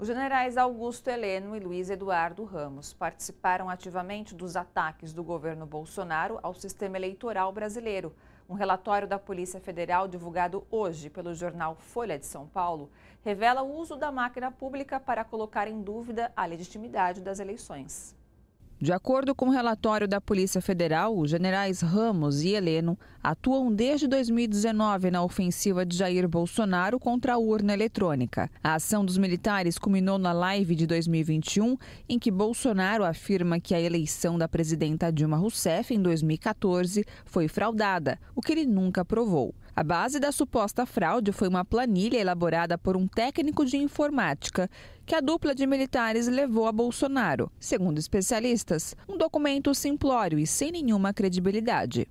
Os generais Augusto Heleno e Luiz Eduardo Ramos participaram ativamente dos ataques do governo Bolsonaro ao sistema eleitoral brasileiro. Um relatório da Polícia Federal divulgado hoje pelo jornal Folha de São Paulo revela o uso da máquina pública para colocar em dúvida a legitimidade das eleições. De acordo com o um relatório da Polícia Federal, os generais Ramos e Heleno atuam desde 2019 na ofensiva de Jair Bolsonaro contra a urna eletrônica. A ação dos militares culminou na live de 2021, em que Bolsonaro afirma que a eleição da presidenta Dilma Rousseff em 2014 foi fraudada, o que ele nunca provou. A base da suposta fraude foi uma planilha elaborada por um técnico de informática que a dupla de militares levou a Bolsonaro. Segundo especialistas, um documento simplório e sem nenhuma credibilidade.